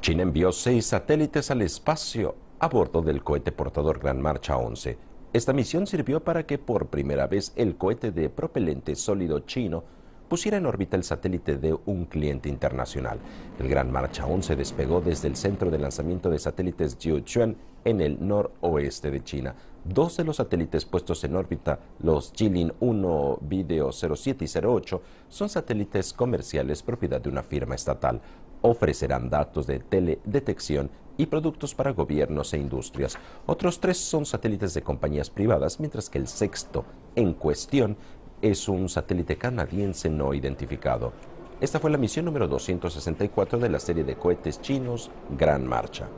China envió seis satélites al espacio a bordo del cohete portador Gran Marcha 11. Esta misión sirvió para que por primera vez el cohete de propelente sólido chino pusiera en órbita el satélite de un cliente internacional. El Gran Marcha 11 despegó desde el centro de lanzamiento de satélites Jiuquan en el noroeste de China dos de los satélites puestos en órbita, los Jilin 1 Video 07 y 08, son satélites comerciales propiedad de una firma estatal. Ofrecerán datos de teledetección y productos para gobiernos e industrias. Otros tres son satélites de compañías privadas, mientras que el sexto en cuestión es un satélite canadiense no identificado. Esta fue la misión número 264 de la serie de cohetes chinos Gran Marcha.